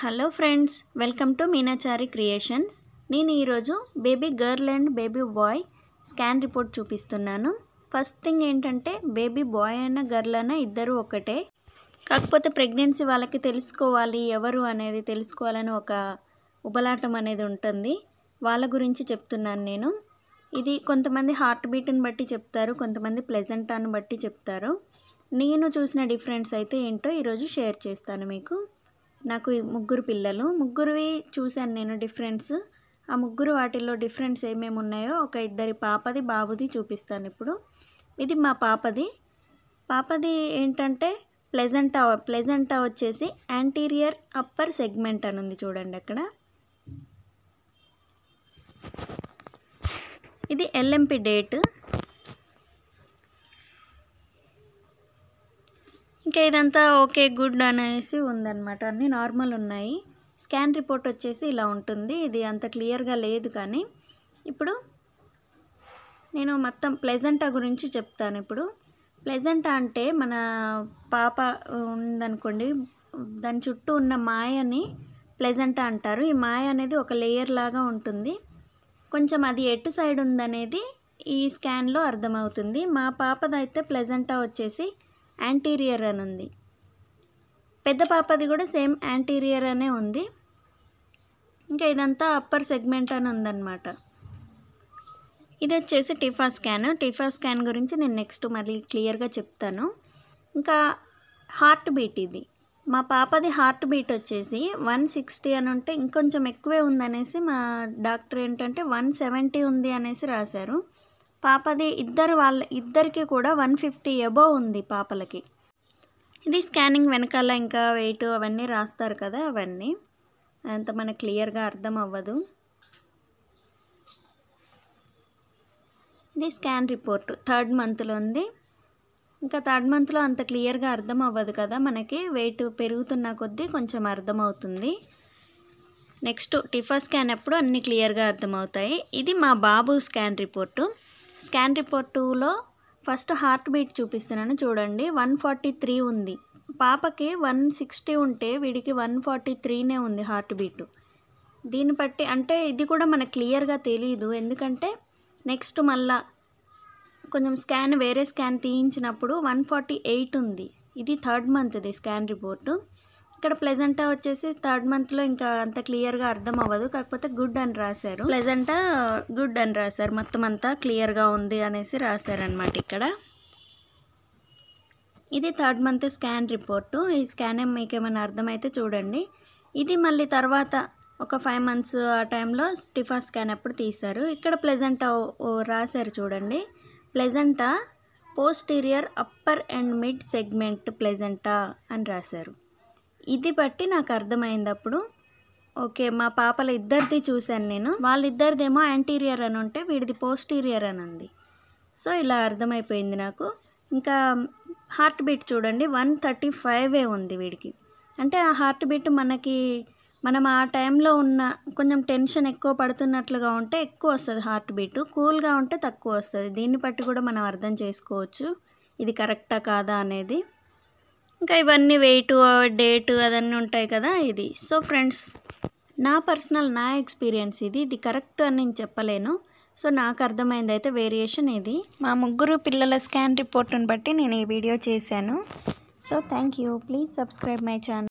hello friends welcome to Meenachari creations నేను ఈరోజు baby girl and baby boy scan report చూపిస్తున్నాను first thing ఏంటంటే baby boy అయినా girl అయినా ఇద్దరు ఒకటే కాకపోతే ప్రెగ్నెన్సీ వాళ్ళకి తెలుసుకోవాలి ఎవరు అనేది తెలుసుకోవాలని ఒక ఉబలాటం అనేది ఉంటుంది వాళ్ళ గురించి చెప్తున్నాను నేను ఇది కొంతమంది హార్ట్ బీట్ని బట్టి చెప్తారు కొంతమంది ప్లెజెంటాను బట్టి చెప్తారు నేను చూసిన డిఫరెన్స్ అయితే ఏంటో ఈరోజు షేర్ చేస్తాను మీకు నాకు ముగ్గురు పిల్లలు ముగ్గురువి చూశాను నేను డిఫరెన్స్ ఆ ముగ్గురు వాటిల్లో డిఫరెన్స్ ఏమేమి ఉన్నాయో ఒక ఇద్దరి పాపది బాబుది చూపిస్తాను ఇప్పుడు ఇది మా పాపది పాపది ఏంటంటే ప్లెజెంటా ప్లెజెంటా వచ్చేసి యాంటీరియర్ అప్పర్ సెగ్మెంట్ అని ఉంది చూడండి అక్కడ ఇది ఎల్ఎంపి డేట్ ఇంకా ఇదంతా ఓకే గుడ్ అనేసి ఉందన్నమాట అన్నీ నార్మల్ ఉన్నాయి స్కాన్ రిపోర్ట్ వచ్చేసి ఇలా ఉంటుంది ఇది అంత క్లియర్గా లేదు కానీ ఇప్పుడు నేను మొత్తం ప్లెజెంటా గురించి చెప్తాను ఇప్పుడు ప్లెజెంటా అంటే మన పాప ఉందనుకోండి దాని చుట్టూ ఉన్న మాయని ప్లెజెంటా అంటారు ఈ మాయ అనేది ఒక లేయర్ లాగా ఉంటుంది కొంచెం అది ఎటు సైడ్ ఉందనేది ఈ స్కాన్లో అర్థమవుతుంది మా పాపదైతే ప్లెజెంటా వచ్చేసి యాంటీరియర్ అని ఉంది పెద్ద పాపది కూడా సేమ్ యాంటీరియర్ అనే ఉంది ఇంకా ఇదంతా అప్పర్ సెగ్మెంట్ అని ఉందన్నమాట ఇది వచ్చేసి టిఫా స్కాన్ టిఫా స్కాన్ గురించి నేను నెక్స్ట్ మళ్ళీ క్లియర్గా చెప్తాను ఇంకా హార్ట్ బీట్ ఇది మా పాపది హార్ట్ బీట్ వచ్చేసి వన్ సిక్స్టీ అని ఉంటే ఇంకొంచెం ఎక్కువే ఉందనేసి మా డాక్టర్ ఏంటంటే వన్ సెవెంటీ ఉంది అనేసి రాశారు పాపది ఇద్దరు వాళ్ళ ఇద్దరికి కూడా వన్ ఫిఫ్టీ అబోవ్ ఉంది పాపలకి ఇది స్కానింగ్ వెనకాల ఇంకా వెయిట్ అవన్నీ రాస్తారు కదా అవన్నీ అంత మనకు క్లియర్గా అర్థం అవ్వదు ఇది స్కాన్ రిపోర్ట్ థర్డ్ మంత్లో ఉంది ఇంకా థర్డ్ మంత్లో అంత క్లియర్గా అర్థం అవ్వదు కదా మనకి వెయిట్ పెరుగుతున్న కొద్దీ కొంచెం అర్థమవుతుంది నెక్స్ట్ టిఫా స్కాన్ అప్పుడు అన్నీ క్లియర్గా అర్థమవుతాయి ఇది మా బాబు స్కాన్ రిపోర్టు స్కాన్ రిపోర్ట్ టూలో ఫస్ట్ హార్ట్ బీట్ చూపిస్తున్నాను చూడండి వన్ ఫార్టీ త్రీ ఉంది పాపకి వన్ సిక్స్టీ ఉంటే వీడికి వన్ ఫార్టీ త్రీనే ఉంది హార్ట్ బీటు దీన్ని బట్టి అంటే ఇది కూడా మనకు క్లియర్గా తెలియదు ఎందుకంటే నెక్స్ట్ మళ్ళా కొంచెం స్కాన్ వేరే స్కాన్ తీయించినప్పుడు వన్ ఫార్టీ ఎయిట్ ఉంది ఇది థర్డ్ మంత్ది స్కాన్ రిపోర్టు ఇక్కడ ప్లెజెంటా వచ్చేసి థర్డ్ మంత్లో ఇంకా అంత క్లియర్గా అర్థం అవ్వదు కాకపోతే గుడ్ అని రాశారు ప్లెజెంటా గుడ్ అని రాశారు మొత్తం అంతా క్లియర్గా ఉంది అనేసి రాశారనమాట ఇక్కడ ఇది థర్డ్ మంత్ స్కాన్ రిపోర్టు ఈ స్కాన్ మీకు ఏమైనా అర్థమైతే చూడండి ఇది మళ్ళీ తర్వాత ఒక ఫైవ్ మంత్స్ ఆ టైంలో స్టిఫా స్కాన్ అప్పుడు తీశారు ఇక్కడ ప్లెజెంటా రాశారు చూడండి placenta posterior upper and mid segment placenta అని రాశారు ఇది బట్టి నాకు అర్థమైంది అప్పుడు ఓకే మా పాపల ఇద్దరిది చూశాను నేను వాళ్ళిద్దరిదేమో యాంటీరియర్ అని ఉంటే వీడిది పోస్టీరియర్ అని ఉంది సో ఇలా అర్థమైపోయింది నాకు ఇంకా హార్ట్ బీట్ చూడండి వన్ థర్టీ ఫైవే ఉంది వీడికి అంటే ఆ హార్ట్ బీట్ మనకి మనం ఆ టైంలో ఉన్న కొంచెం టెన్షన్ ఎక్కువ పడుతున్నట్లుగా ఉంటే ఎక్కువ వస్తుంది హార్ట్ బీటు కూల్గా ఉంటే తక్కువ వస్తుంది దీన్ని బట్టి కూడా మనం అర్థం చేసుకోవచ్చు ఇది కరెక్టా కాదా అనేది ఇంకా ఇవన్నీ వెయిట్ డేట్ అదన్నీ ఉంటాయి కదా ఇది సో ఫ్రెండ్స్ నా పర్సనల్ నా ఎక్స్పీరియన్స్ ఇది ఇది కరెక్ట్ అని నేను చెప్పలేను సో నాకు అర్థమైంది అయితే వేరియేషన్ ఇది మా ముగ్గురు పిల్లల స్కాన్ రిపోర్ట్ను బట్టి నేను ఈ వీడియో చేశాను so thank you please subscribe my channel